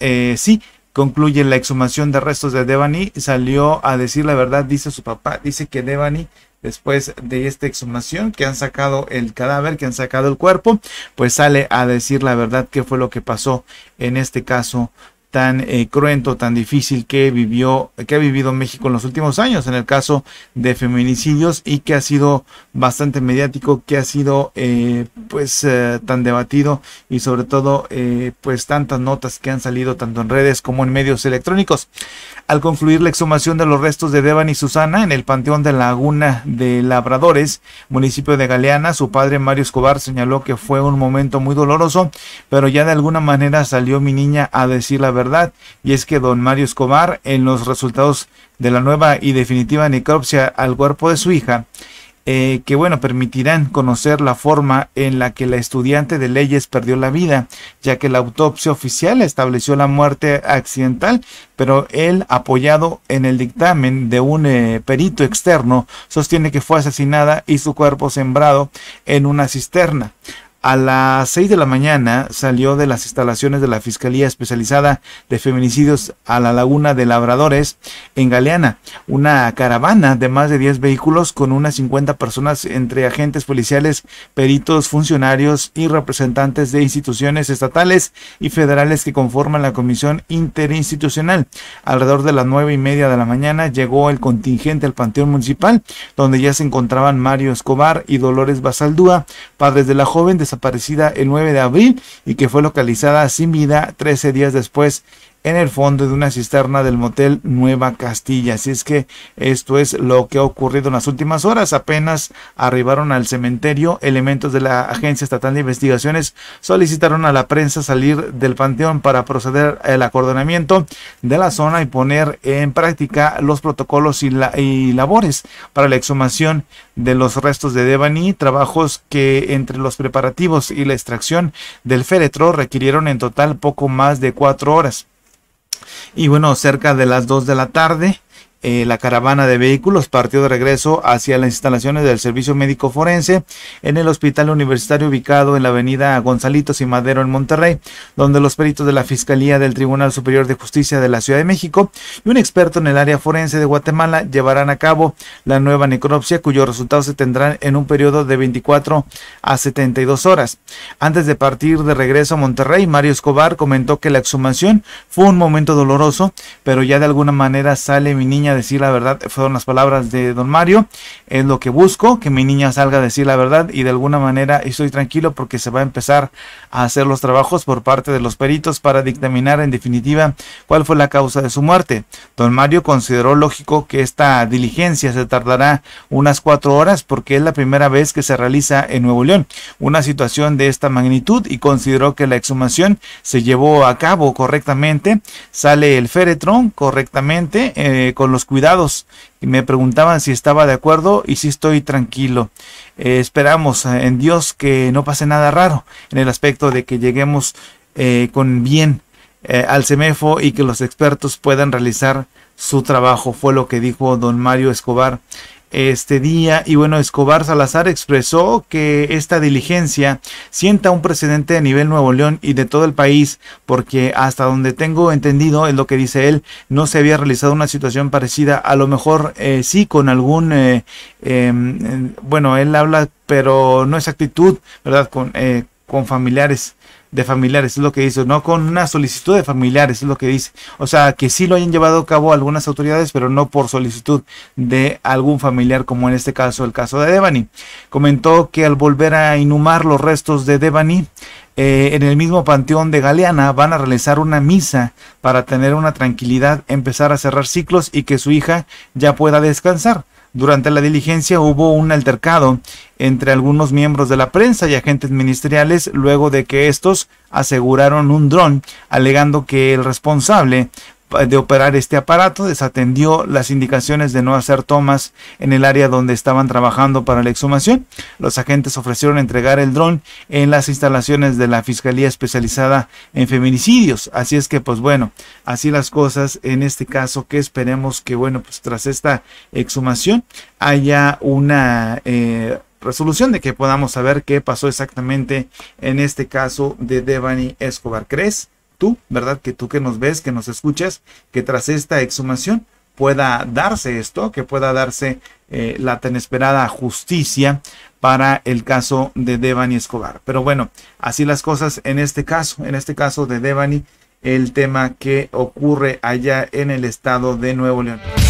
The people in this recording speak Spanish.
Eh, sí, concluye la exhumación de restos de Devani. Salió a decir la verdad, dice su papá. Dice que Devani después de esta exhumación, que han sacado el cadáver, que han sacado el cuerpo, pues sale a decir la verdad qué fue lo que pasó en este caso tan eh, cruento, tan difícil que vivió, que ha vivido México en los últimos años, en el caso de feminicidios y que ha sido bastante mediático, que ha sido eh, pues eh, tan debatido y sobre todo pues tantas notas que han salido tanto en redes como en medios electrónicos. Al concluir la exhumación de los restos de Devan y Susana en el panteón de Laguna de Labradores, municipio de Galeana, su padre Mario Escobar señaló que fue un momento muy doloroso, pero ya de alguna manera salió mi niña a decir la verdad y es que don Mario Escobar, en los resultados de la nueva y definitiva necropsia al cuerpo de su hija, eh, que bueno, permitirán conocer la forma en la que la estudiante de leyes perdió la vida, ya que la autopsia oficial estableció la muerte accidental, pero él, apoyado en el dictamen de un eh, perito externo, sostiene que fue asesinada y su cuerpo sembrado en una cisterna a las 6 de la mañana salió de las instalaciones de la Fiscalía Especializada de Feminicidios a la Laguna de Labradores en Galeana, una caravana de más de 10 vehículos con unas 50 personas entre agentes policiales, peritos, funcionarios y representantes de instituciones estatales y federales que conforman la Comisión Interinstitucional. Alrededor de las nueve y media de la mañana llegó el contingente al Panteón Municipal, donde ya se encontraban Mario Escobar y Dolores Basaldúa, padres de la joven de desaparecida el 9 de abril y que fue localizada sin vida 13 días después en el fondo de una cisterna del motel Nueva Castilla. Así es que esto es lo que ha ocurrido en las últimas horas. Apenas arribaron al cementerio, elementos de la Agencia Estatal de Investigaciones solicitaron a la prensa salir del panteón para proceder al acordonamiento de la zona y poner en práctica los protocolos y, labores para la exhumación de los restos de Devani, trabajos que entre los preparativos y la extracción del féretro requirieron en total poco más de cuatro horas. Y bueno, cerca de las 2 de la tarde eh, la caravana de vehículos partió de regreso hacia las instalaciones del Servicio Médico Forense en el Hospital Universitario ubicado en la avenida Gonzalitos y Madero en Monterrey, donde los peritos de la Fiscalía del Tribunal Superior de Justicia de la Ciudad de México y un experto en el área forense de Guatemala llevarán a cabo la nueva necropsia cuyos resultados se tendrán en un periodo de 24 a 72 horas. Antes de partir de regreso a Monterrey, Mario Escobar comentó que la exhumación fue un momento doloroso, pero ya de alguna manera sale mi niña decir la verdad, fueron las palabras de don Mario, es lo que busco, que mi niña salga a decir la verdad y de alguna manera estoy tranquilo porque se va a empezar a hacer los trabajos por parte de los peritos para dictaminar en definitiva cuál fue la causa de su muerte. Don Mario consideró lógico que esta diligencia se tardará unas cuatro horas porque es la primera vez que se realiza en Nuevo León una situación de esta magnitud y consideró que la exhumación se llevó a cabo correctamente, sale el féretro correctamente eh, con los cuidados. Y me preguntaban si estaba de acuerdo y si estoy tranquilo. Eh, esperamos en Dios que no pase nada raro en el aspecto de que lleguemos eh, con bien eh, al CEMEFO y que los expertos puedan realizar su trabajo. Fue lo que dijo don Mario Escobar este día. Y bueno, Escobar Salazar expresó que esta diligencia sienta un precedente a nivel Nuevo León y de todo el país, porque hasta donde tengo entendido, es lo que dice él, no se había realizado una situación parecida. A lo mejor eh, sí con algún, eh, em, bueno, él habla, pero no es actitud, ¿verdad? Con, eh, con familiares de familiares, es lo que dice, no con una solicitud de familiares, es lo que dice. O sea, que sí lo hayan llevado a cabo algunas autoridades, pero no por solicitud de algún familiar, como en este caso el caso de Devani. Comentó que al volver a inhumar los restos de Devani, eh, en el mismo panteón de Galeana van a realizar una misa para tener una tranquilidad, empezar a cerrar ciclos y que su hija ya pueda descansar. Durante la diligencia hubo un altercado entre algunos miembros de la prensa y agentes ministeriales luego de que estos aseguraron un dron alegando que el responsable de operar este aparato, desatendió las indicaciones de no hacer tomas en el área donde estaban trabajando para la exhumación. Los agentes ofrecieron entregar el dron en las instalaciones de la Fiscalía Especializada en Feminicidios. Así es que, pues bueno, así las cosas en este caso que esperemos que, bueno, pues tras esta exhumación haya una... Eh, resolución de que podamos saber qué pasó exactamente en este caso de Devani Escobar. Cres tú, ¿verdad? Que tú que nos ves, que nos escuchas, que tras esta exhumación pueda darse esto, que pueda darse eh, la tan esperada justicia para el caso de Devani Escobar. Pero bueno, así las cosas en este caso, en este caso de Devani, el tema que ocurre allá en el estado de Nuevo León.